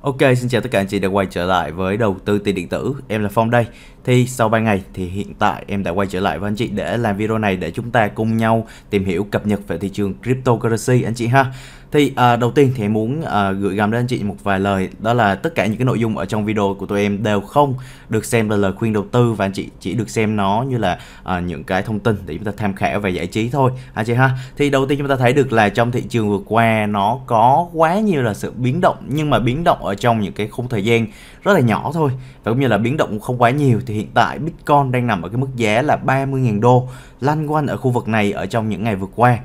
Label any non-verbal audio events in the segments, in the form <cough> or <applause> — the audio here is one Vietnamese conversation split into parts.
Ok, xin chào tất cả anh chị đã quay trở lại với đầu tư tiền điện tử, em là Phong đây Thì sau 3 ngày thì hiện tại em đã quay trở lại với anh chị để làm video này để chúng ta cùng nhau tìm hiểu cập nhật về thị trường cryptocurrency anh chị ha thì uh, đầu tiên thì em muốn uh, gửi gắm đến anh chị một vài lời Đó là tất cả những cái nội dung ở trong video của tụi em đều không được xem là lời khuyên đầu tư Và anh chị chỉ được xem nó như là uh, những cái thông tin để chúng ta tham khảo và giải trí thôi anh chị ha Thì đầu tiên chúng ta thấy được là trong thị trường vừa qua nó có quá nhiều là sự biến động Nhưng mà biến động ở trong những cái khung thời gian rất là nhỏ thôi Và cũng như là biến động không quá nhiều Thì hiện tại Bitcoin đang nằm ở cái mức giá là 30.000 đô Lanh quanh ở khu vực này ở trong những ngày vừa qua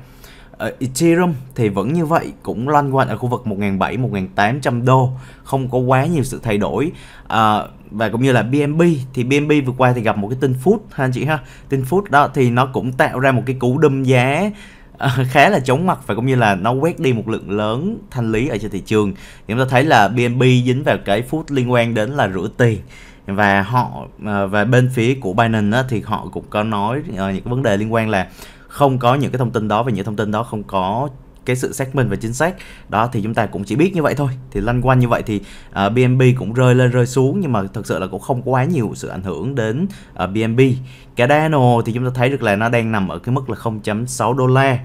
ở ờ, Ethereum thì vẫn như vậy, cũng loanh quanh ở khu vực 1.700-1.800 đô, không có quá nhiều sự thay đổi. À, và cũng như là BNB thì BNB vừa qua thì gặp một cái tin phút ha anh chị ha. Tin phút đó thì nó cũng tạo ra một cái cú đâm giá ờ, <laughs> khá là chóng mặt và cũng như là nó quét đi một lượng lớn thanh lý ở trên thị trường. Thì chúng ta thấy là BNB dính vào cái phút liên quan đến là rửa tiền và họ và bên phía của Binance á, thì họ cũng có nói những cái vấn đề liên quan là không có những cái thông tin đó và những thông tin đó không có cái sự xác minh và chính xác đó thì chúng ta cũng chỉ biết như vậy thôi thì lanh quanh như vậy thì uh, à, BNB cũng rơi lên rơi xuống nhưng mà thực sự là cũng không quá nhiều sự ảnh hưởng đến uh, à, BNB cả Cardano thì chúng ta thấy được là nó đang nằm ở cái mức là 0.6 đô la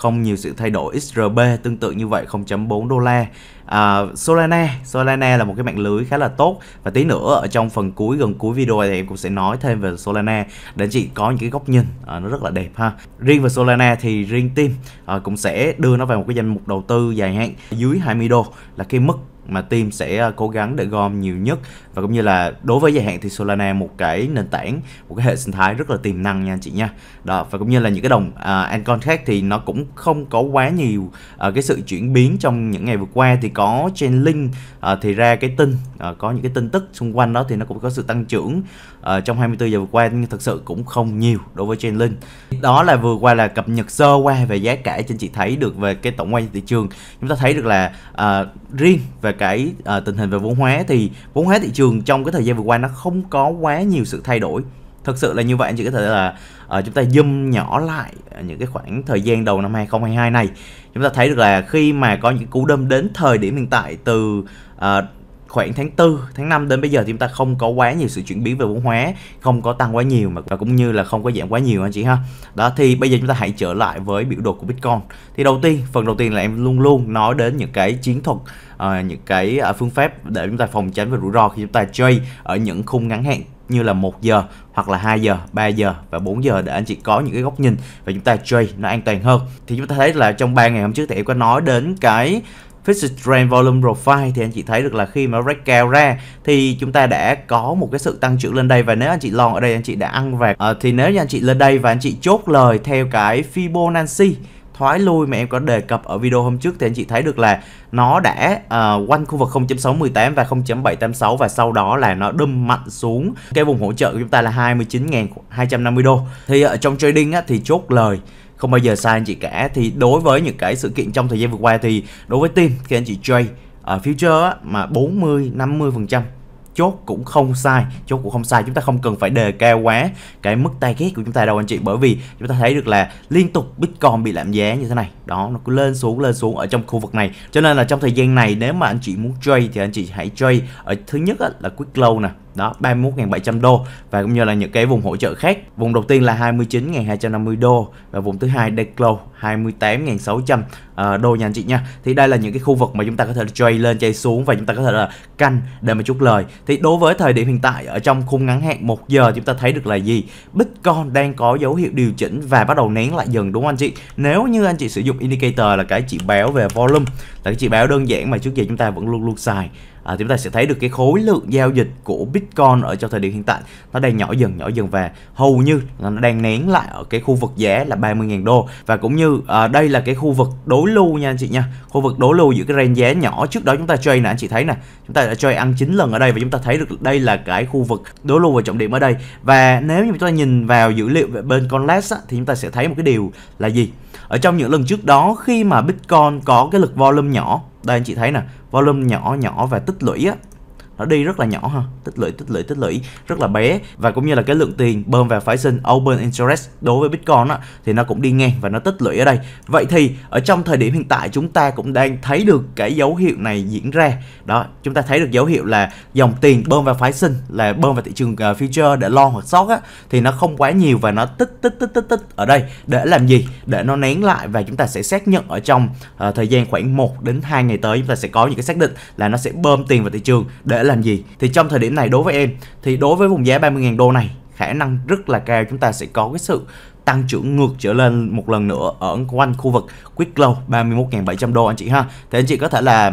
không nhiều sự thay đổi XRP tương tự như vậy 0.4 đô la à, Solana Solana là một cái mạng lưới khá là tốt và tí nữa ở trong phần cuối gần cuối video thì em cũng sẽ nói thêm về Solana để chị có những cái góc nhìn à, nó rất là đẹp ha riêng về Solana thì riêng team à, cũng sẽ đưa nó vào một cái danh mục đầu tư dài hạn dưới 20 đô là cái mức mà team sẽ ờ, cố gắng để gom nhiều nhất và cũng như là đối với dài hạn thì Solana một cái nền tảng một cái hệ sinh thái rất là tiềm năng nha anh chị nha đó và cũng như là những cái đồng uh, altcoin khác thì nó cũng không có quá nhiều uh, cái sự chuyển biến trong những ngày vừa qua thì có Chainlink uh, thì ra cái tin uh, có những cái tin tức xung quanh đó thì nó cũng có sự tăng trưởng uh, trong 24 giờ vừa qua nhưng thực sự cũng không nhiều đối với trên Link. Đó là vừa qua là cập nhật sơ qua về giá cả cho anh chị thấy được về cái tổng quan thị trường. Chúng ta thấy được là uh, riêng về cái uh, tình hình về vốn hóa thì vốn hóa thị trường trong cái thời gian vừa qua nó không có quá nhiều sự thay đổi thực sự là như vậy anh chị có thể là uh, chúng ta zoom nhỏ lại những cái khoảng thời gian đầu năm 2022 này chúng ta thấy được là khi mà có những cú đâm đến thời điểm hiện tại từ uh, khoảng tháng 4, tháng 5 đến bây giờ thì chúng ta không có quá nhiều sự chuyển biến về vốn hóa, không có tăng quá nhiều mà và cũng như là không có giảm quá nhiều anh chị ha. Đó thì bây giờ chúng ta hãy trở lại với biểu đồ của Bitcoin. Thì đầu tiên, phần đầu tiên là em luôn luôn nói đến những cái chiến thuật uh, những cái uh, phương pháp để chúng ta phòng tránh về rủi ro khi chúng ta chơi ở những khung ngắn hạn như là 1 giờ hoặc là 2 giờ, 3 giờ và 4 giờ để anh chị có những cái góc nhìn và chúng ta trade nó an toàn hơn. Thì chúng ta thấy là trong 3 ngày hôm trước thì em có nói đến cái trend Volume Profile thì anh chị thấy được là khi mà break cao ra thì chúng ta đã có một cái sự tăng trưởng lên đây và nếu anh chị lon ở đây anh chị đã ăn vẹt à, ờ, thì nếu như anh chị lên đây và anh chị chốt lời theo cái Fibonacci thoái lui mà em có đề cập ở video hôm trước thì anh chị thấy được là nó đã uh, quanh khu vực 0.618 và 0.786 và sau đó là nó đâm mạnh xuống cái vùng hỗ trợ của chúng ta là 29.250 đô thì ở trong trading á, thì chốt lời không bao giờ sai anh chị cả thì đối với những cái sự kiện trong thời gian vừa qua thì đối với team thì anh chị trade ở future á, mà 40 50 phần trăm chốt cũng không sai chốt cũng không sai chúng ta không cần phải đề cao quá cái mức tay ghét của chúng ta đâu anh chị bởi vì chúng ta thấy được là liên tục bitcoin bị làm giá như thế này đó nó cứ lên xuống lên xuống ở trong khu vực này cho nên là trong thời gian này nếu mà anh chị muốn trade thì anh chị hãy trade ở thứ nhất á, là quick low nè đó 31.700 đô và cũng như là những cái vùng hỗ trợ khác vùng đầu tiên là 29.250 đô và vùng thứ hai Declo 28.600 uh, ờ, đô nha anh chị nha thì đây là những cái khu vực mà chúng ta có thể trade lên trade xuống và chúng ta có thể là canh để mà chút lời thì đối với thời điểm hiện tại ở trong khung ngắn hạn 1 giờ chúng ta thấy được là gì Bitcoin đang có dấu hiệu điều chỉnh và bắt đầu nén lại dần đúng không anh chị nếu như anh chị sử dụng indicator là cái chỉ báo về volume là cái chỉ báo đơn giản mà trước giờ chúng ta vẫn luôn luôn xài à, chúng ta sẽ thấy được cái khối lượng giao dịch của Bitcoin ở trong thời điểm hiện tại nó đang nhỏ dần nhỏ dần và hầu như nó đang nén lại ở cái khu vực giá là 30.000 đô và cũng như à, đây là cái khu vực đối lưu nha anh chị nha khu vực đối lưu giữa cái range giá nhỏ trước đó chúng ta chơi nè anh chị thấy nè chúng ta đã chơi ăn 9 lần ở đây và chúng ta thấy được đây là cái khu vực đối lưu và trọng điểm ở đây và nếu như chúng ta nhìn vào dữ liệu về bên Conlex á, thì chúng ta sẽ thấy một cái điều là gì ở trong những lần trước đó khi mà Bitcoin có cái lực volume nhỏ đây anh chị thấy nè volume nhỏ nhỏ và tích lũy á, nó đi rất là nhỏ ha tích lũy tích lũy tích lũy rất là bé và cũng như là cái lượng tiền bơm vào phái sinh open interest đối với bitcoin á, thì nó cũng đi ngang và nó tích lũy ở đây vậy thì ở trong thời điểm hiện tại chúng ta cũng đang thấy được cái dấu hiệu này diễn ra đó chúng ta thấy được dấu hiệu là dòng tiền bơm vào phái sinh là bơm vào thị trường uh, future để long hoặc short á thì nó không quá nhiều và nó tích tích tích tích tích ở đây để làm gì để nó nén lại và chúng ta sẽ xác nhận ở trong uh, thời gian khoảng 1 đến 2 ngày tới chúng ta sẽ có những cái xác định là nó sẽ bơm tiền vào thị trường để làm gì thì trong thời điểm này đối với em thì đối với vùng giá 30.000 đô này khả năng rất là cao chúng ta sẽ có cái sự tăng trưởng ngược trở lên một lần nữa ở quanh khu vực Quick Low 31.700 đô anh chị ha thì anh chị có thể là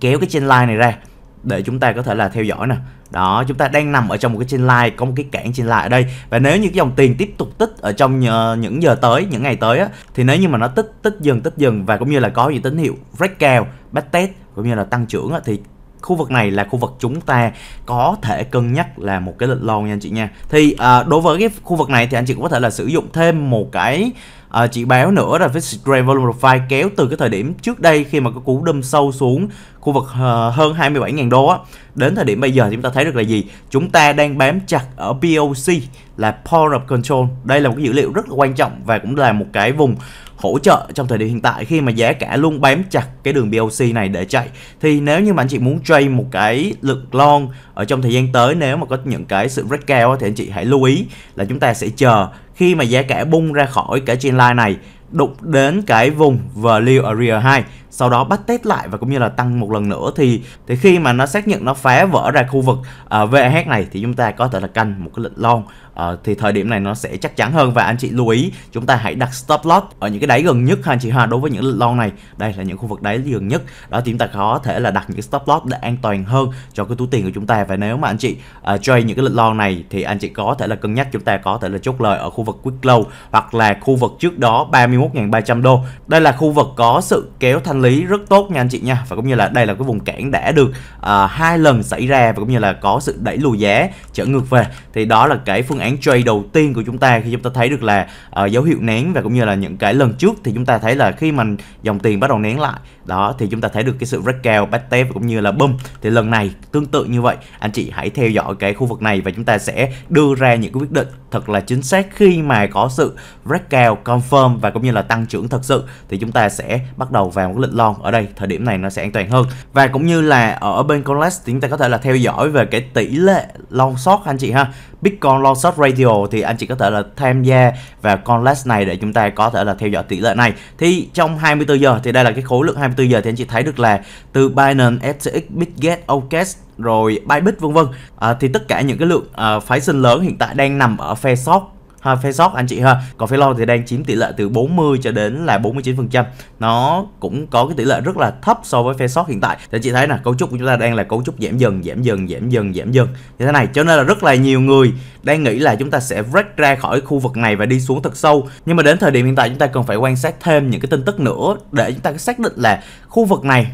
kéo cái trên line này ra để chúng ta có thể là theo dõi nè đó chúng ta đang nằm ở trong một cái trên line có một cái cản trên line ở đây và nếu như cái dòng tiền tiếp tục tích ở trong nhờ, những giờ tới những ngày tới á, thì nếu như mà nó tích tích dần tích dần và cũng như là có những tín hiệu break cao back test cũng như là tăng trưởng á, thì khu vực này là khu vực chúng ta có thể cân nhắc là một cái lệnh loan nha anh chị nha thì à, đối với cái khu vực này thì anh chị cũng có thể là sử dụng thêm một cái à, chỉ báo nữa là với Trend Volume Profile kéo từ cái thời điểm trước đây khi mà có cú đâm sâu xuống khu vực uh, hơn 27.000 đô á đến thời điểm bây giờ chúng ta thấy được là gì chúng ta đang bám chặt ở POC là Power of Control đây là một cái dữ liệu rất là quan trọng và cũng là một cái vùng hỗ trợ trong thời điểm hiện tại khi mà giá cả luôn bám chặt cái đường BOC này để chạy thì nếu như mà anh chị muốn trade một cái lượng long ở trong thời gian tới nếu mà có những cái sự break breakout thì anh chị hãy lưu ý là chúng ta sẽ chờ khi mà giá cả bung ra khỏi cái trendline này đục đến cái vùng value area 2 sau đó bắt test lại và cũng như là tăng một lần nữa thì thì khi mà nó xác nhận nó phá vỡ ra khu vực uh, à, VAH này thì chúng ta có thể là canh một cái lệnh long uh, ờ, thì thời điểm này nó sẽ chắc chắn hơn và anh chị lưu ý chúng ta hãy đặt stop loss ở những cái đáy gần nhất anh chị ha đối với những lệnh long này đây là những khu vực đáy gần nhất đó thì chúng ta có thể là đặt những stop loss để an toàn hơn cho cái túi tiền của chúng ta và nếu mà anh chị uh, trade những cái lệnh long này thì anh chị có thể là cân nhắc chúng ta có thể là chốt lời ở khu vực quick low hoặc là khu vực trước đó 31.300 đô đây là khu vực có sự kéo thanh lý rất tốt nha anh chị nha và cũng như là đây là cái vùng cản đã được uh, hai lần xảy ra và cũng như là có sự đẩy lùi giá trở ngược về thì đó là cái phương án trade đầu tiên của chúng ta khi chúng ta thấy được là uh, dấu hiệu nén và cũng như là những cái lần trước thì chúng ta thấy là khi mình dòng tiền bắt đầu nén lại đó thì chúng ta thấy được cái sự breakout back test cũng như là bum thì lần này tương tự như vậy anh chị hãy theo dõi cái khu vực này và chúng ta sẽ đưa ra những quyết định thật là chính xác khi mà có sự breakout confirm và cũng như là tăng trưởng thật sự thì chúng ta sẽ bắt đầu vào một lệnh long ở đây thời điểm này nó sẽ an toàn hơn và cũng như là ở bên Conlex thì chúng ta có thể là theo dõi về cái tỷ lệ long short anh chị ha Bitcoin Long Short Radio thì anh chị có thể là tham gia vào Conlex này để chúng ta có thể là theo dõi tỷ lệ này. Thì trong 24 giờ thì đây là cái khối lượng 24 giờ thì anh chị thấy được là từ Binance, FTX, Bitget, OKX rồi Bybit vân vân. À, thì tất cả những cái lượng à, phái sinh lớn hiện tại đang nằm ở phe short ha face anh chị ha còn face long thì đang chiếm tỷ lệ từ 40 cho đến là 49% nó cũng có cái tỷ lệ rất là thấp so với face shop hiện tại thì anh chị thấy là cấu trúc của chúng ta đang là cấu trúc giảm dần giảm dần giảm dần giảm dần như thế này cho nên là rất là nhiều người đang nghĩ là chúng ta sẽ break ra khỏi khu vực này và đi xuống thật sâu nhưng mà đến thời điểm hiện tại chúng ta cần phải quan sát thêm những cái tin tức nữa để chúng ta xác định là khu vực này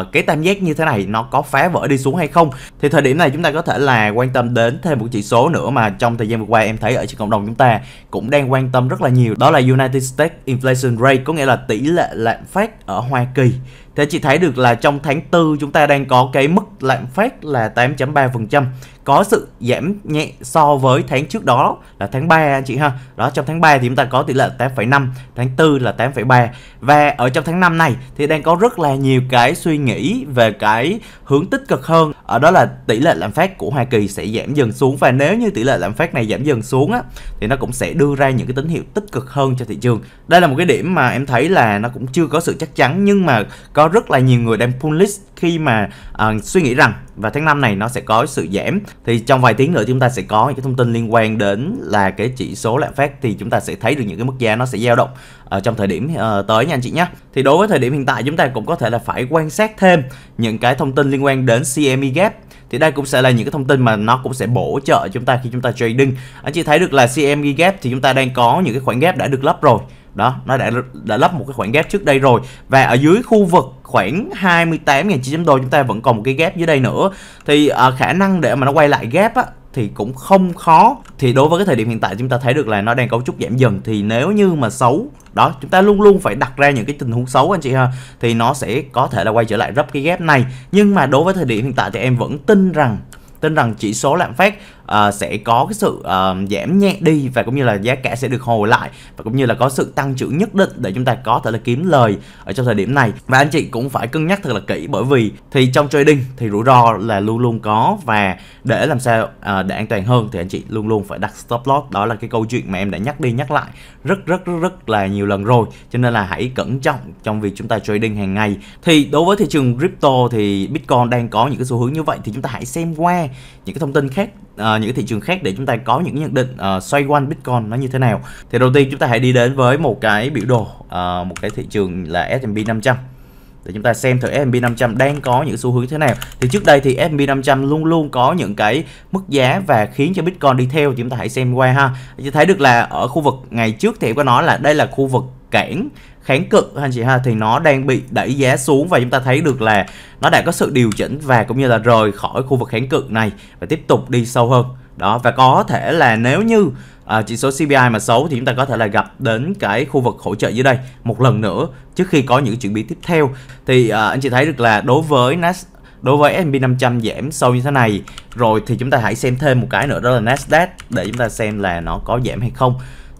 uh, cái tam giác như thế này nó có phá vỡ đi xuống hay không thì thời điểm này chúng ta có thể là quan tâm đến thêm một chỉ số nữa mà trong thời gian vừa qua em thấy ở trên cộng đồng chúng ta cũng đang quan tâm rất là nhiều đó là United States Inflation Rate có nghĩa là tỷ lệ lạm phát ở Hoa Kỳ Thế chị thấy được là trong tháng 4 chúng ta đang có cái mức lạm phát là 8.3%, có sự giảm nhẹ so với tháng trước đó là tháng 3 chị ha. Đó trong tháng 3 thì chúng ta có tỷ lệ 8,5, tháng 4 là 8,3 và ở trong tháng 5 này thì đang có rất là nhiều cái suy nghĩ về cái hướng tích cực hơn. Ở đó là tỷ lệ lạm phát của Hoa Kỳ sẽ giảm dần xuống và nếu như tỷ lệ lạm phát này giảm dần xuống á thì nó cũng sẽ đưa ra những cái tín hiệu tích cực hơn cho thị trường. Đây là một cái điểm mà em thấy là nó cũng chưa có sự chắc chắn nhưng mà có có rất là nhiều người đang pull list khi mà uh, suy nghĩ rằng và tháng 5 này nó sẽ có sự giảm thì trong vài tiếng nữa chúng ta sẽ có những cái thông tin liên quan đến là cái chỉ số lạm phát thì chúng ta sẽ thấy được những cái mức giá nó sẽ dao động ở à, trong thời điểm uh, tới nha anh chị nhé thì đối với thời điểm hiện tại chúng ta cũng có thể là phải quan sát thêm những cái thông tin liên quan đến CME Gap thì đây cũng sẽ là những cái thông tin mà nó cũng sẽ bổ trợ chúng ta khi chúng ta trading anh chị thấy được là CME Gap thì chúng ta đang có những cái khoảng gap đã được lấp rồi đó nó đã đã lấp một cái khoảng gap trước đây rồi và ở dưới khu vực khoảng 28.900 đô chúng ta vẫn còn một cái gap dưới đây nữa thì à, khả năng để mà nó quay lại gap á thì cũng không khó thì đối với cái thời điểm hiện tại chúng ta thấy được là nó đang cấu trúc giảm dần thì nếu như mà xấu đó chúng ta luôn luôn phải đặt ra những cái tình huống xấu anh chị ha thì nó sẽ có thể là quay trở lại rấp cái ghép này nhưng mà đối với thời điểm hiện tại thì em vẫn tin rằng tin rằng chỉ số lạm phát Ờ, sẽ có cái sự uh, giảm nhẹ đi và cũng như là giá cả sẽ được hồi lại và cũng như là có sự tăng trưởng nhất định để chúng ta có thể là kiếm lời ở trong thời điểm này và anh chị cũng phải cân nhắc thật là kỹ bởi vì thì trong trading thì rủi ro là luôn luôn có và để làm sao uh, để an toàn hơn thì anh chị luôn luôn phải đặt stop loss đó là cái câu chuyện mà em đã nhắc đi nhắc lại rất rất rất rất là nhiều lần rồi cho nên là hãy cẩn trọng trong việc chúng ta trading hàng ngày thì đối với thị trường crypto thì bitcoin đang có những cái xu hướng như vậy thì chúng ta hãy xem qua những cái thông tin khác uh, những thị trường khác để chúng ta có những nhận định uh, xoay quanh Bitcoin nó như thế nào. Thì đầu tiên chúng ta hãy đi đến với một cái biểu đồ uh, một cái thị trường là S&P 500 để chúng ta xem thử S&P 500 đang có những xu hướng thế nào. Thì trước đây thì S&P 500 luôn luôn có những cái mức giá và khiến cho Bitcoin đi theo thì chúng ta hãy xem qua ha. Chúng ta thấy được là ở khu vực ngày trước thì em có nói là đây là khu vực cản kháng cự anh chị ha thì nó đang bị đẩy giá xuống và chúng ta thấy được là nó đã có sự điều chỉnh và cũng như là rời khỏi khu vực kháng cự này và tiếp tục đi sâu hơn đó và có thể là nếu như à, chỉ số CPI mà xấu thì chúng ta có thể là gặp đến cái khu vực hỗ trợ dưới đây một lần nữa trước khi có những chuyển biến tiếp theo thì à, anh chị thấy được là đối với Nas đối với S&P 500 giảm sâu như thế này rồi thì chúng ta hãy xem thêm một cái nữa đó là Nasdaq để chúng ta xem là nó có giảm hay không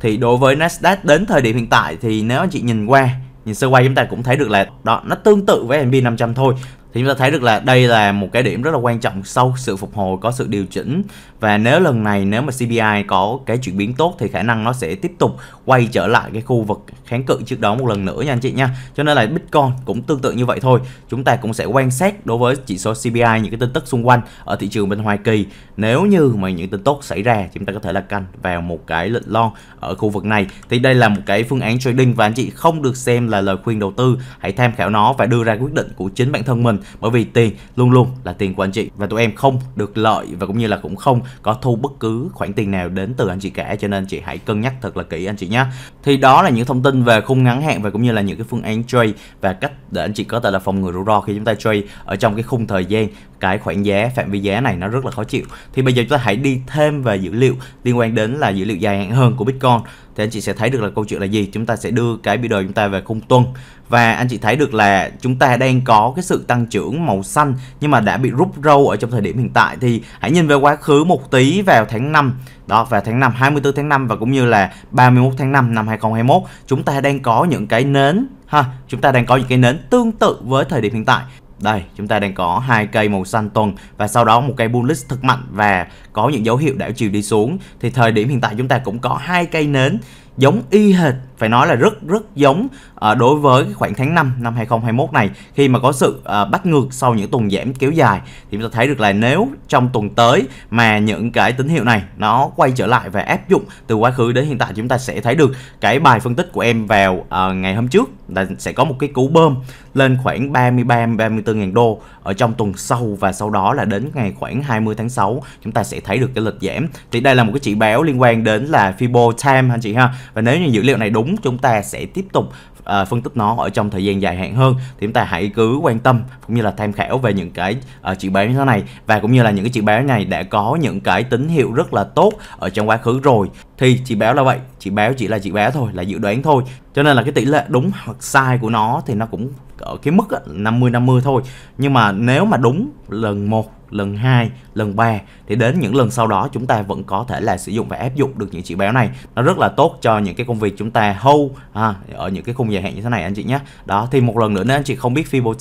thì đối với Nasdaq đến thời điểm hiện tại thì nếu anh chị nhìn qua nhìn sơ qua chúng ta cũng thấy được là đó nó tương tự với S&P 500 thôi thì chúng ta thấy được là đây là một cái điểm rất là quan trọng sau sự phục hồi có sự điều chỉnh và nếu lần này nếu mà CPI có cái chuyển biến tốt thì khả năng nó sẽ tiếp tục quay trở lại cái khu vực kháng cự trước đó một lần nữa nha anh chị nha cho nên là Bitcoin cũng tương tự như vậy thôi chúng ta cũng sẽ quan sát đối với chỉ số CPI những cái tin tức xung quanh ở thị trường bên Hoa Kỳ nếu như mà những tin tốt xảy ra chúng ta có thể là canh vào một cái lệnh long ở khu vực này thì đây là một cái phương án trading và anh chị không được xem là lời khuyên đầu tư hãy tham khảo nó và đưa ra quyết định của chính bản thân mình bởi vì tiền luôn luôn là tiền của anh chị và tụi em không được lợi và cũng như là cũng không có thu bất cứ khoản tiền nào đến từ anh chị cả cho nên chị hãy cân nhắc thật là kỹ anh chị nhé thì đó là những thông tin về khung ngắn hạn và cũng như là những cái phương án trade và cách để anh chị có thể là phòng ngừa rủi ro khi chúng ta trade ở trong cái khung thời gian cái khoảng giá phạm vi giá này nó rất là khó chịu thì bây giờ chúng ta hãy đi thêm về dữ liệu liên quan đến là dữ liệu dài hạn hơn của Bitcoin thì anh chị sẽ thấy được là câu chuyện là gì chúng ta sẽ đưa cái biểu đồ chúng ta về khung tuần và anh chị thấy được là chúng ta đang có cái sự tăng trưởng màu xanh nhưng mà đã bị rút râu ở trong thời điểm hiện tại thì hãy nhìn về quá khứ một tí vào tháng 5 đó vào tháng 5 24 tháng 5 và cũng như là 31 tháng 5 năm 2021 chúng ta đang có những cái nến ha chúng ta đang có những cái nến tương tự với thời điểm hiện tại đây, chúng ta đang có hai cây màu xanh tuần và sau đó một cây bullish thật mạnh và có những dấu hiệu đảo chiều đi xuống. Thì thời điểm hiện tại chúng ta cũng có hai cây nến giống y hệt phải nói là rất rất giống ờ, đối với khoảng tháng 5 năm 2021 này khi mà có sự ờ, bắt ngược sau những tuần giảm kéo dài thì chúng ta thấy được là nếu trong tuần tới mà những cái tín hiệu này nó quay trở lại và áp dụng từ quá khứ đến hiện tại chúng ta sẽ thấy được cái bài phân tích của em vào ờ, ngày hôm trước là sẽ có một cái cú bơm lên khoảng 33 34 ngàn đô ở trong tuần sau và sau đó là đến ngày khoảng 20 tháng 6 chúng ta sẽ thấy được cái lịch giảm thì đây là một cái chỉ báo liên quan đến là Fibo Time anh chị ha và nếu như dữ liệu này đúng chúng ta sẽ tiếp tục uh, phân tích nó ở trong thời gian dài hạn hơn thì chúng ta hãy cứ quan tâm cũng như là tham khảo về những cái uh, ờ, chỉ báo như thế này và cũng như là những cái chỉ báo này đã có những cái tín hiệu rất là tốt ở trong quá khứ rồi thì chỉ báo là vậy chỉ báo chỉ là chỉ báo thôi là dự đoán thôi cho nên là cái tỷ lệ đúng hoặc sai của nó thì nó cũng ở cái mức 50 50 thôi nhưng mà nếu mà đúng lần một lần 2, lần 3 thì đến những lần sau đó chúng ta vẫn có thể là sử dụng và áp dụng được những chỉ báo này. Nó rất là tốt cho những cái công việc chúng ta hold à, ở những cái khung dài hạn như thế này anh chị nhé. Đó thì một lần nữa nếu anh chị không biết Fibo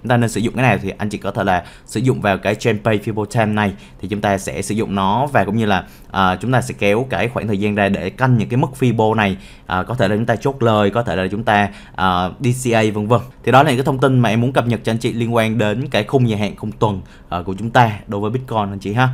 chúng ta nên sử dụng cái nào thì anh chị có thể là sử dụng vào cái trend pay Time này thì chúng ta sẽ sử dụng nó và cũng như là à, chúng ta sẽ kéo cái khoảng thời gian ra để canh những cái mức Fibo này à, có thể là chúng ta chốt lời, có thể là chúng ta à, DCA vân vân. Thì đó là những cái thông tin mà em muốn cập nhật cho anh chị liên quan đến cái khung dài hạn khung tuần à, của chúng ta tè đối với Bitcoin anh chị ha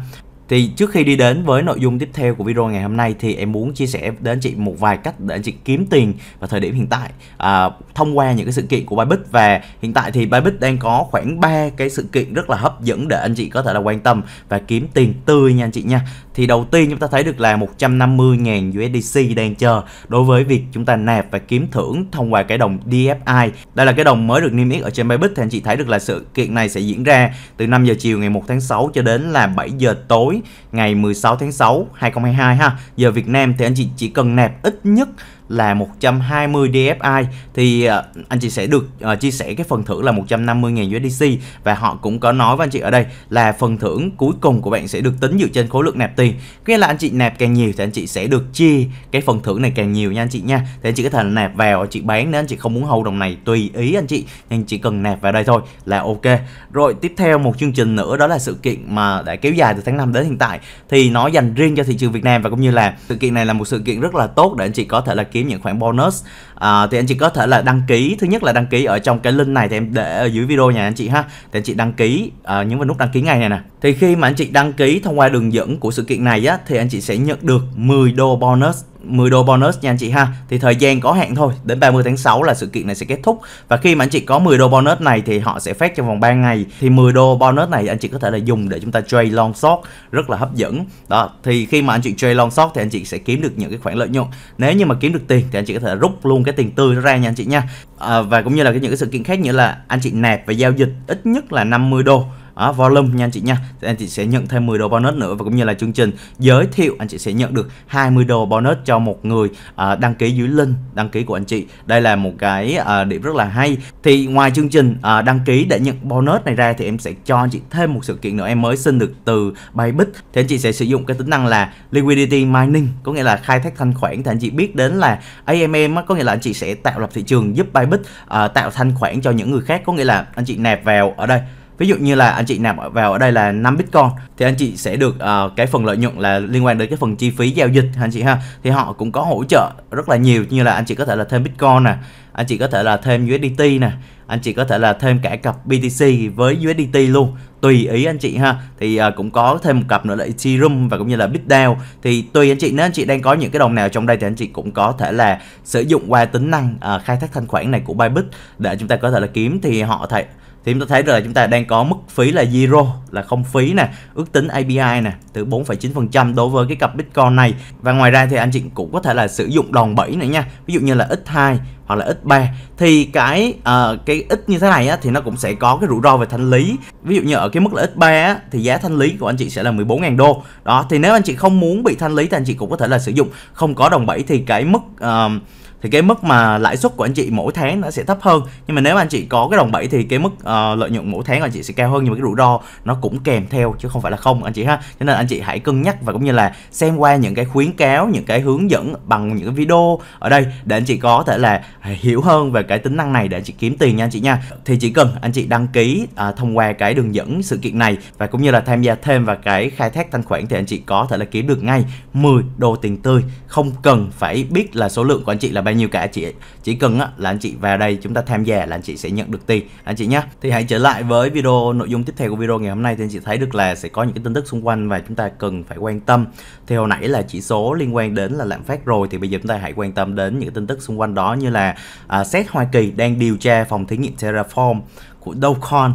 thì trước khi đi đến với nội dung tiếp theo của video ngày hôm nay thì em muốn chia sẻ đến chị một vài cách để chị kiếm tiền vào thời điểm hiện tại à, thông qua những cái sự kiện của Bybit và hiện tại thì Bybit đang có khoảng 3 cái sự kiện rất là hấp dẫn để anh chị có thể là quan tâm và kiếm tiền tươi nha anh chị nha. Thì đầu tiên chúng ta thấy được là 150.000 USDC đang chờ đối với việc chúng ta nạp và kiếm thưởng thông qua cái đồng DFI. Đây là cái đồng mới được niêm yết ở trên Bybit thì anh chị thấy được là sự kiện này sẽ diễn ra từ 5 giờ chiều ngày 1 tháng 6 cho đến là 7 giờ tối ngày 16 tháng 6 2022 ha. Giờ Việt Nam thì anh chị chỉ cần nạp ít nhất là 120 DFI thì ờ, anh chị sẽ được ờ, chia sẻ cái phần thưởng là 150.000 USDC và họ cũng có nói với anh chị ở đây là phần thưởng cuối cùng của bạn sẽ được tính dựa trên khối lượng nạp tiền. Nghĩa là anh chị nạp càng nhiều thì anh chị sẽ được chia cái phần thưởng này càng nhiều nha anh chị nha. Thì anh chị có thể nạp vào anh chị bán nếu anh chị không muốn hầu đồng này tùy ý anh chị nhưng chỉ cần nạp vào đây thôi là ok. Rồi tiếp theo một chương trình nữa đó là sự kiện mà đã kéo dài từ tháng 5 đến hiện tại thì nó dành riêng cho thị trường Việt Nam và cũng như là sự kiện này là một sự kiện rất là tốt để anh chị có thể là kiếm những khoản bonus à, thì anh chị có thể là đăng ký thứ nhất là đăng ký ở trong cái link này thì em để ở dưới video nhà anh chị ha thì anh chị đăng ký à, nhấn vào nút đăng ký ngay này nè thì khi mà anh chị đăng ký thông qua đường dẫn của sự kiện này á thì anh chị sẽ nhận được 10 đô bonus 10 đô bonus nha anh chị ha Thì thời gian có hạn thôi Đến 30 tháng 6 là sự kiện này sẽ kết thúc Và khi mà anh chị có 10 đô bonus này Thì họ sẽ phát trong vòng 3 ngày Thì 10 đô bonus này anh chị có thể là dùng để chúng ta trade long short Rất là hấp dẫn Đó Thì khi mà anh chị trade long short Thì anh chị sẽ kiếm được những cái khoản lợi nhuận Nếu như mà kiếm được tiền Thì anh chị có thể rút luôn cái tiền tươi ra nha anh chị nha à, Và cũng như là cái những cái sự kiện khác Như là anh chị nạp và giao dịch ít nhất là 50 đô đó, volume nha anh chị nha thì anh chị sẽ nhận thêm 10 đô bonus nữa và cũng như là chương trình giới thiệu anh chị sẽ nhận được 20 đô bonus cho một người à, đăng ký dưới link đăng ký của anh chị đây là một cái à, điểm rất là hay thì ngoài chương trình à, đăng ký để nhận bonus này ra thì em sẽ cho anh chị thêm một sự kiện nữa em mới xin được từ Bybit thì anh chị sẽ sử dụng cái tính năng là liquidity mining có nghĩa là khai thác thanh khoản thì anh chị biết đến là AMM có nghĩa là anh chị sẽ tạo lập thị trường giúp Bybit à, tạo thanh khoản cho những người khác có nghĩa là anh chị nạp vào ở đây ví dụ như là anh chị nạp vào ở đây là 5 bitcoin thì anh chị sẽ được uh, cái phần lợi nhuận là liên quan đến cái phần chi phí giao dịch anh chị ha thì họ cũng có hỗ trợ rất là nhiều như là anh chị có thể là thêm bitcoin nè anh chị có thể là thêm USDT nè anh chị có thể là thêm cả cặp BTC với USDT luôn tùy ý anh chị ha thì à, cũng có thêm một cặp nữa là Ethereum và cũng như là BitDAO thì tùy anh chị nếu anh chị đang có những cái đồng nào trong đây thì anh chị cũng có thể là sử dụng qua tính năng à, khai thác thanh khoản này của Bybit để chúng ta có thể là kiếm thì họ thầy thì chúng ta thấy rồi chúng ta đang có mức phí là zero là không phí nè ước tính API nè từ 4,9% đối với cái cặp Bitcoin này và ngoài ra thì anh chị cũng có thể là sử dụng đòn bẩy này nha ví dụ như là x2 hoặc là x3 thì cái uh, cái ít như thế này á, thì nó cũng sẽ có cái rủi ro về thanh lý ví dụ như ở cái mức là x3 á, thì giá thanh lý của anh chị sẽ là 14.000 đô đó thì nếu anh chị không muốn bị thanh lý thì anh chị cũng có thể là sử dụng không có đồng bẩy thì cái mức uh, thì cái mức mà lãi suất của anh chị mỗi tháng nó sẽ thấp hơn nhưng mà nếu mà anh chị có cái đồng bẫy thì cái mức uh, lợi nhuận mỗi tháng của anh chị sẽ cao hơn nhưng mà cái rủi ro nó cũng kèm theo chứ không phải là không anh chị ha cho nên anh chị hãy cân nhắc và cũng như là xem qua những cái khuyến cáo những cái hướng dẫn bằng những cái video ở đây để anh chị có thể là hiểu hơn về cái tính năng này để anh chị kiếm tiền nha anh chị nha thì chỉ cần anh chị đăng ký uh, thông qua cái đường dẫn sự kiện này và cũng như là tham gia thêm vào cái khai thác thanh khoản thì anh chị có thể là kiếm được ngay 10 đô tiền tươi không cần phải biết là số lượng của anh chị là bao bao nhiêu cả chị chỉ cần á, là anh chị vào đây chúng ta tham gia là anh chị sẽ nhận được tiền anh chị nhé thì hãy trở lại với video nội dung tiếp theo của video ngày hôm nay thì anh chị thấy được là sẽ có những cái tin tức xung quanh và chúng ta cần phải quan tâm thì hồi nãy là chỉ số liên quan đến là lạm phát rồi thì bây giờ chúng ta hãy quan tâm đến những tin tức xung quanh đó như là xét à, Seth Hoa Kỳ đang điều tra phòng thí nghiệm Terraform của Dogecoin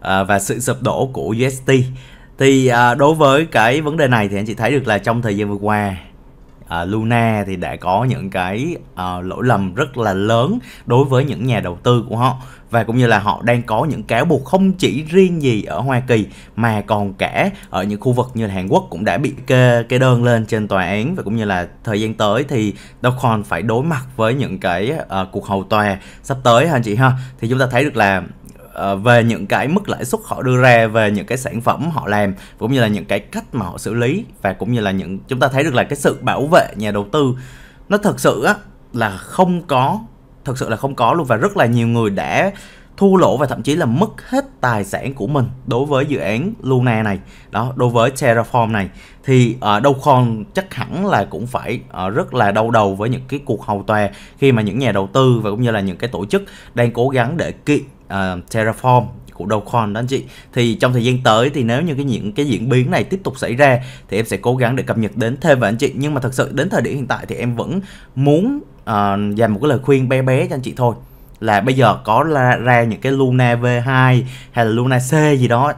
à, và sự sụp đổ của UST thì à, đối với cái vấn đề này thì anh chị thấy được là trong thời gian vừa qua à, Luna thì đã có những cái à, lỗi lầm rất là lớn đối với những nhà đầu tư của họ và cũng như là họ đang có những cáo buộc không chỉ riêng gì ở Hoa Kỳ mà còn cả ở những khu vực như là Hàn Quốc cũng đã bị kê cái đơn lên trên tòa án và cũng như là thời gian tới thì Dogecoin phải đối mặt với những cái uh, cuộc hầu tòa sắp tới ha anh chị ha thì chúng ta thấy được là Ờ, về những cái mức lãi suất họ đưa ra về những cái sản phẩm họ làm cũng như là những cái cách mà họ xử lý và cũng như là những chúng ta thấy được là cái sự bảo vệ nhà đầu tư nó thật sự á là không có thật sự là không có luôn và rất là nhiều người đã thu lỗ và thậm chí là mất hết tài sản của mình đối với dự án Luna này đó đối với Terraform này thì ờ, uh, Dogecoin chắc hẳn là cũng phải uh, rất là đau đầu với những cái cuộc hầu tòa khi mà những nhà đầu tư và cũng như là những cái tổ chức đang cố gắng để kiện uh, Terraform của Dogecoin đó anh chị thì trong thời gian tới thì nếu như cái những cái diễn biến này tiếp tục xảy ra thì em sẽ cố gắng để cập nhật đến thêm và anh chị nhưng mà thật sự đến thời điểm hiện tại thì em vẫn muốn uh, dành một cái lời khuyên bé bé cho anh chị thôi là bây giờ có ra, ra những cái Luna V2 hay là Luna C gì đó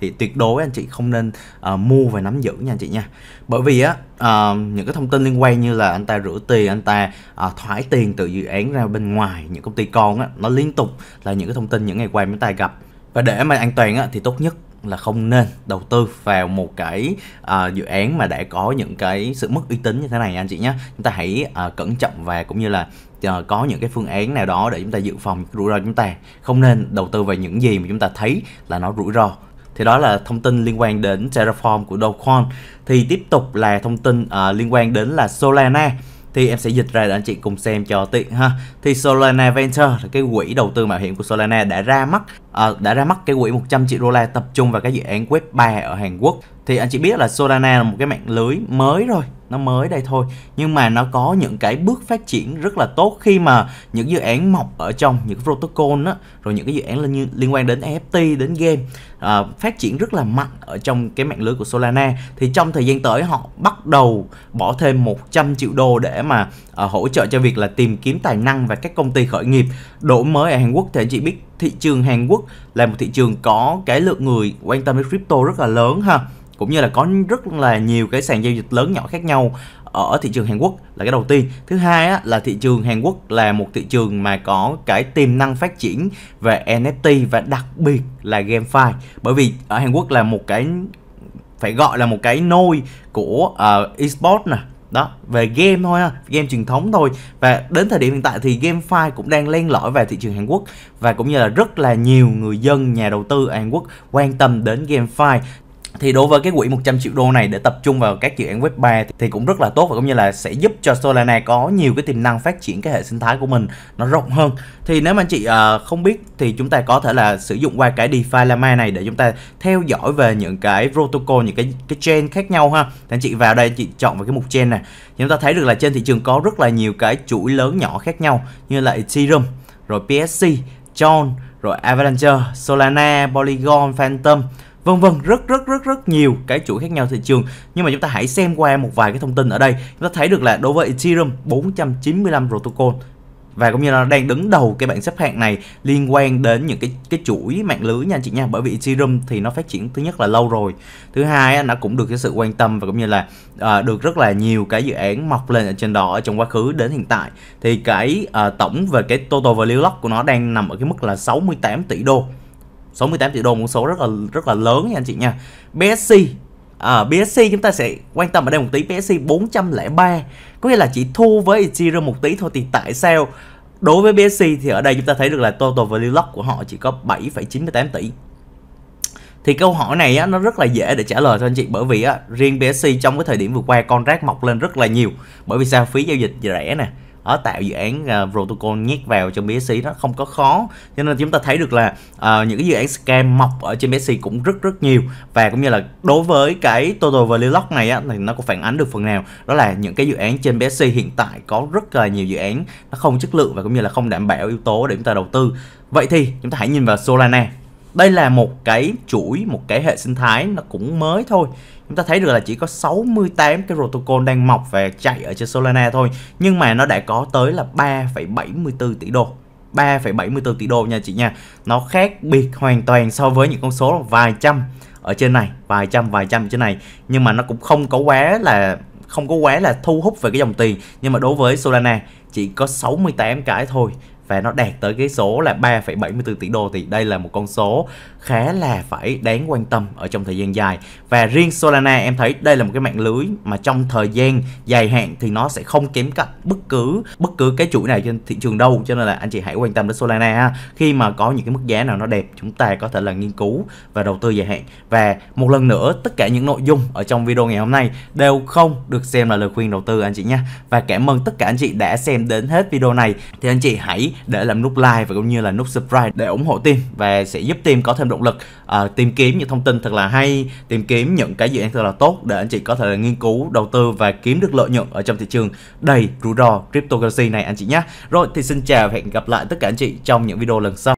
thì tuyệt đối anh chị không nên uh, mua và nắm giữ nha anh chị nha bởi vì á uh, những cái thông tin liên quan như là anh ta rửa tiền anh ta uh, thoái tiền từ dự án ra bên ngoài những công ty con á nó liên tục là những cái thông tin những ngày qua chúng ta gặp và để mà an toàn á thì tốt nhất là không nên đầu tư vào một cái uh, dự án mà đã có những cái sự mất uy tín như thế này anh chị nhé chúng ta hãy uh, cẩn trọng và cũng như là uh, có những cái phương án nào đó để chúng ta dự phòng rủi ro chúng ta không nên đầu tư vào những gì mà chúng ta thấy là nó rủi ro thì đó là thông tin liên quan đến Terraform của Dogecoin thì tiếp tục là thông tin uh, liên quan đến là Solana thì em sẽ dịch ra để anh chị cùng xem cho tiện ha thì Solana Venture là cái quỹ đầu tư mạo hiểm của Solana đã ra mắt uh, đã ra mắt cái quỹ 100 triệu đô la tập trung vào các dự án web 3 ở Hàn Quốc thì anh chỉ biết là Solana là một cái mạng lưới mới rồi nó mới đây thôi nhưng mà nó có những cái bước phát triển rất là tốt khi mà những dự án mọc ở trong những protocol đó rồi những cái dự án liên, liên quan đến NFT đến game à, phát triển rất là mạnh ở trong cái mạng lưới của Solana thì trong thời gian tới họ bắt đầu bỏ thêm 100 triệu đô để mà à, hỗ trợ cho việc là tìm kiếm tài năng và các công ty khởi nghiệp đổi mới ở Hàn Quốc thì anh chị biết thị trường Hàn Quốc là một thị trường có cái lượng người quan tâm đến crypto rất là lớn ha cũng như là có rất là nhiều cái sàn giao dịch lớn nhỏ khác nhau ở thị trường Hàn Quốc là cái đầu tiên. Thứ hai á, là thị trường Hàn Quốc là một thị trường mà có cái tiềm năng phát triển về NFT và đặc biệt là GameFi. Bởi vì ở Hàn Quốc là một cái phải gọi là một cái nôi của uh, esports nè đó về game thôi ha game truyền thống thôi và đến thời điểm hiện tại thì GameFi cũng đang len lỏi về thị trường Hàn Quốc và cũng như là rất là nhiều người dân nhà đầu tư ở Hàn Quốc quan tâm đến GameFi thì đối với cái quỹ 100 triệu đô này để tập trung vào các dự án web 3 thì cũng rất là tốt và cũng như là sẽ giúp cho Solana có nhiều cái tiềm năng phát triển cái hệ sinh thái của mình nó rộng hơn. Thì nếu mà anh chị à, không biết thì chúng ta có thể là sử dụng qua cái DeFi Llama này để chúng ta theo dõi về những cái protocol những cái cái chain khác nhau ha. Thì anh chị vào đây anh chị chọn vào cái mục chain này. Thì chúng ta thấy được là trên thị trường có rất là nhiều cái chuỗi lớn nhỏ khác nhau như là Ethereum, rồi PSC, Tron, rồi Avalanche, Solana, Polygon, Phantom vân vân rất rất rất rất nhiều cái chuỗi khác nhau thị trường nhưng mà chúng ta hãy xem qua một vài cái thông tin ở đây chúng ta thấy được là đối với Ethereum 495 protocol và cũng như là đang đứng đầu cái bảng xếp hạng này liên quan đến những cái cái chuỗi mạng lưới nha anh chị nha bởi vì Ethereum thì nó phát triển thứ nhất là lâu rồi thứ hai nó cũng được cái sự quan tâm và cũng như là à, được rất là nhiều cái dự án mọc lên ở trên đó ở trong quá khứ đến hiện tại thì cái à, tổng về cái total value lock của nó đang nằm ở cái mức là 68 tỷ đô Số 18 triệu đô một số rất là rất là lớn nha anh chị nha. BSC À, BSC chúng ta sẽ quan tâm ở đây một tí BSC 403 Có nghĩa là chỉ thu với Ethereum một tí thôi Thì tại sao đối với BSC thì ở đây chúng ta thấy được là total value lock của họ chỉ có 7,98 tỷ thì câu hỏi này á, nó rất là dễ để trả lời cho anh chị bởi vì á, riêng BSC trong cái thời điểm vừa qua contract mọc lên rất là nhiều bởi vì sao phí giao dịch rẻ nè ở tạo dự án uh, protocol nhét vào trong BSC nó không có khó cho nên chúng ta thấy được là uh, những cái dự án scam mọc ở trên BSC cũng rất rất nhiều và cũng như là đối với cái total value lock này á, thì nó cũng phản ánh được phần nào đó là những cái dự án trên BSC hiện tại có rất là nhiều dự án nó không chất lượng và cũng như là không đảm bảo yếu tố để chúng ta đầu tư vậy thì chúng ta hãy nhìn vào Solana đây là một cái chuỗi một cái hệ sinh thái nó cũng mới thôi chúng ta thấy được là chỉ có 68 cái protocol đang mọc và chạy ở trên Solana thôi nhưng mà nó đã có tới là 3,74 tỷ đô 3,74 tỷ đô nha chị nha nó khác biệt hoàn toàn so với những con số vài trăm ở trên này vài trăm vài trăm trên này nhưng mà nó cũng không có quá là không có quá là thu hút về cái dòng tiền nhưng mà đối với Solana chỉ có 68 cái thôi và nó đạt tới cái số là 3,74 tỷ đô thì đây là một con số khá là phải đáng quan tâm ở trong thời gian dài và riêng Solana em thấy đây là một cái mạng lưới mà trong thời gian dài hạn thì nó sẽ không kém cạnh bất cứ bất cứ cái chuỗi nào trên thị trường đâu cho nên là anh chị hãy quan tâm đến Solana ha. khi mà có những cái mức giá nào nó đẹp chúng ta có thể là nghiên cứu và đầu tư dài hạn và một lần nữa tất cả những nội dung ở trong video ngày hôm nay đều không được xem là lời khuyên đầu tư anh chị nhé và cảm ơn tất cả anh chị đã xem đến hết video này thì anh chị hãy để làm nút like và cũng như là nút subscribe để ủng hộ team và sẽ giúp team có thêm động lực uh, tìm kiếm những thông tin thật là hay tìm kiếm những cái dự án thật là tốt để anh chị có thể là nghiên cứu đầu tư và kiếm được lợi nhuận ở trong thị trường đầy rủi ro cryptocurrency này anh chị nhé rồi thì xin chào và hẹn gặp lại tất cả anh chị trong những video lần sau